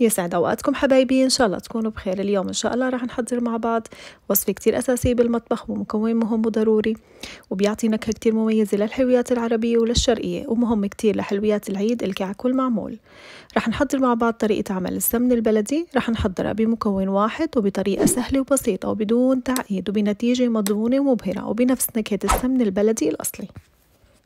يسعد اوقاتكم حبايبي ان شاء الله تكونوا بخير اليوم ان شاء الله رح نحضر مع بعض وصفه كتير اساسيه بالمطبخ ومكون مهم وضروري وبيعطي نكهه كتير مميزه للحلويات العربيه وللشرقيه ومهم كتير لحلويات العيد الكعك والمعمول رح نحضر مع بعض طريقه عمل السمن البلدي رح نحضرها بمكون واحد وبطريقه سهله وبسيطه وبدون تعقيد وبنتيجه مضمونه ومبهره وبنفس نكهه السمن البلدي الاصلي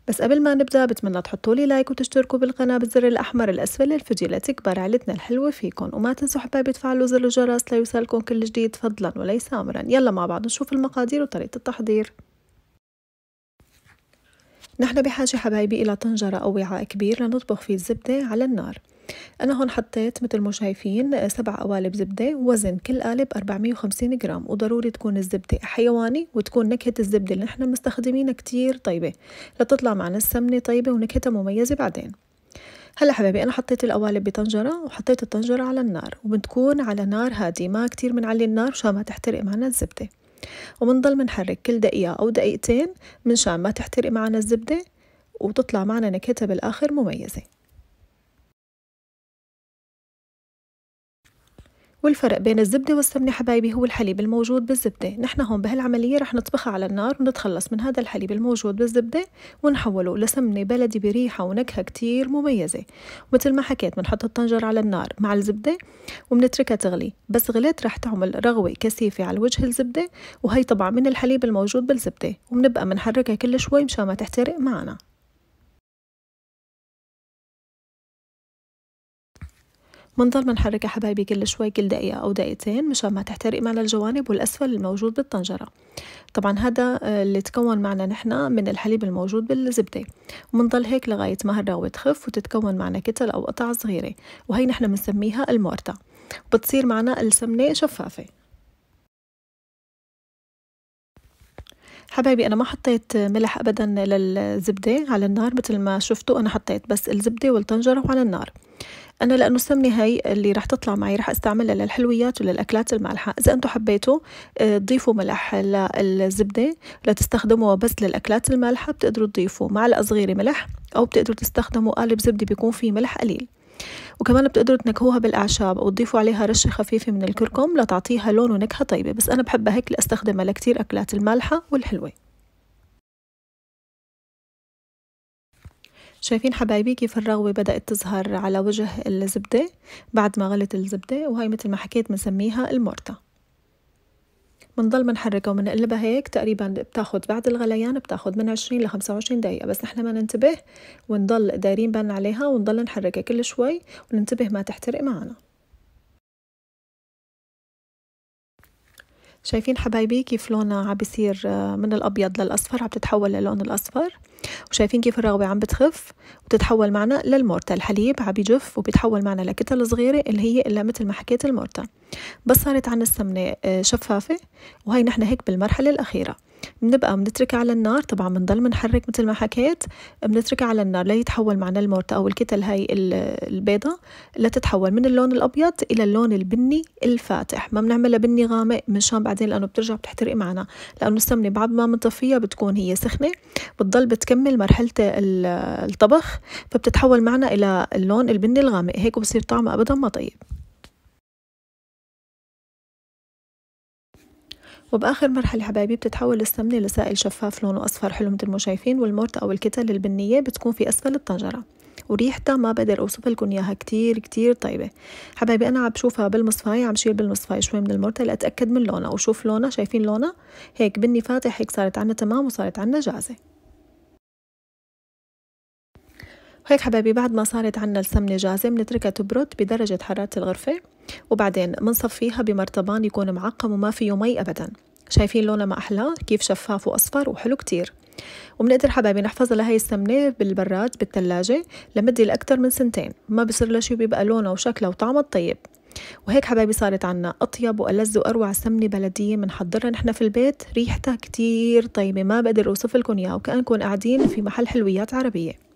بس قبل ما نبدأ بتمنى تحطوا لي لايك وتشتركوا بالقناة بالزر الأحمر الأسفل للفيديو لتكبر عائلتنا الحلوة فيكم وما تنسوا حبايبي تفعلوا زر الجرس ليوصلكم كل جديد فضلا وليس أمرا يلا مع بعض نشوف المقادير وطريقة التحضير نحن بحاجة حبايبي إلى طنجرة أو وعاء كبير لنطبخ فيه الزبدة على النار أنا هون حطيت مثل ما شايفين سبع قوالب زبدة وزن كل قالب 450 جرام وضروري تكون الزبدة حيواني وتكون نكهة الزبدة اللي نحن مستخدمينها كتير طيبة لتطلع معنا السمنة طيبة ونكهتها مميزة بعدين هلا حبايبي انا حطيت القوالب بطنجره وحطيت الطنجره على النار وبتكون على نار هاديه ما كتير بنعلي النار مشان ما تحترق معنا الزبده وبنضل بنحرك كل دقيقه او دقيقتين منشان ما تحترق معنا الزبده وتطلع معنا نكهتها بالاخر مميزه والفرق بين الزبدة والسمنة حبايبي هو الحليب الموجود بالزبدة نحن هون بهالعملية رح نطبخها على النار ونتخلص من هذا الحليب الموجود بالزبدة ونحوله لسمنة بلدي بريحة ونكهة كتير مميزة مثل ما حكيت بنحط الطنجرة على النار مع الزبدة وبنتركها تغلي بس غليت رح تعمل رغوة كثيفة على وجه الزبدة وهي طبعا من الحليب الموجود بالزبدة وبنبقى بنحركها كل شوي مشان ما تحترق معنا بنضل من حركة حبايبي كل شوي كل دقيقة أو دقيقتين مشان ما تحترق معنا الجوانب والأسفل الموجود بالطنجرة طبعا هذا آه، اللي تكون معنا نحنا من الحليب الموجود بالزبدة ومنظل هيك لغاية ما هالرغوة تخف وتتكون معنا كتل أو قطع صغيرة وهي نحنا بنسميها المورتا بتصير معنا السمنة شفافة حبايبي أنا ما حطيت ملح أبدا للزبدة على النار مثل ما شفتوا أنا حطيت بس الزبدة والطنجرة وعلى النار أنا لأنه السمنة هاي اللي رح تطلع معي رح استعملها للحلويات وللأكلات المالحة إذا أنتم حبيتوا تضيفوا آه، ملح للزبدة لتستخدموها بس للأكلات المالحة بتقدروا تضيفوا معلقة صغيرة ملح أو بتقدروا تستخدموا قالب زبدة بيكون فيه ملح قليل وكمان بتقدروا تنكهوها بالاعشاب او تضيفوا عليها رشه خفيفه من الكركم لتعطيها لون ونكهه طيبه بس انا بحبها هيك لاستخدمها لكتير اكلات المالحه والحلوه شايفين حبايبي كيف الرغوة بدأت تظهر على وجه الزبدة بعد ما غلت الزبدة وهي مثل ما حكيت بنسميها المورته بنضل بنحركها وبنقلبها هيك تقريبا بتاخد بعد الغليان بتاخذ من 20 ل 25 دقيقة بس نحن ما ننتبه ونضل دايرين بالنا عليها ونضل نحركها كل شوي وننتبه ما تحترق معنا شايفين حبايبي كيف لونها عم بيصير آه، من الابيض للاصفر عم تتحول للون الاصفر وشايفين كيف الرغوه عم بتخف وتتحول معنا للمورتا الحليب عم بيجف وبيتحول معنا لكتل صغيره اللي هي الا مثل ما حكيت المورتا بس صارت عن السمنه آه، شفافه وهي نحن هيك بالمرحله الاخيره بنبقى بنتركها على النار طبعا بنضل بنحرك مثل ما حكيت بنتركها على النار ليتحول معنا المورتا او الكتل هاي البيضه لتتحول من اللون الابيض الى اللون البني الفاتح ما بنعملها بني غامق مشان بعدين لانه بترجع بتحترق معنا لانه السمنه بعد ما بنطفيها بتكون هي سخنه بتضل بتكمل مرحله الطبخ فبتتحول معنا الى اللون البني الغامق هيك وبصير طعمها ابدا ما طيب وبآخر مرحلة حبايبي بتتحول السمنة لسائل شفاف لونه أصفر حلو مثل ما شايفين والمرطة أو الكتل البنية بتكون في أسفل الطنجرة وريحتها ما بقدر اوصف لكم اياها كتير كتير طيبه حبايبي انا عم بشوفها بالمصفاي عم شيل بالمصفاي شوي من المرتة لاتاكد من لونها وشوف لونها شايفين لونها هيك بني فاتح هيك صارت عنا تمام وصارت عنا جاهزه وهيك حبايبي بعد ما صارت عنا السمنة جاهزة بنتركها تبرد بدرجة حرارة الغرفة وبعدين بنصفيها بمرطبان يكون معقم وما فيه مي أبدا شايفين لونها ما أحلى كيف شفاف وأصفر وحلو كتير وبنقدر حبايبي نحفظها لهي السمنة بالبراد بالثلاجة لمدة لأكثر من سنتين ما بصير لها شي بيبقى لونها وشكلها وطعمها الطيب وهيك حبايبي صارت عنا أطيب وألذ وأروع سمنة بلدية بنحضرها نحن في البيت ريحتها كتير طيبة ما بقدر أوصف لكم إياها وكأنكم قاعدين في محل حلويات عربية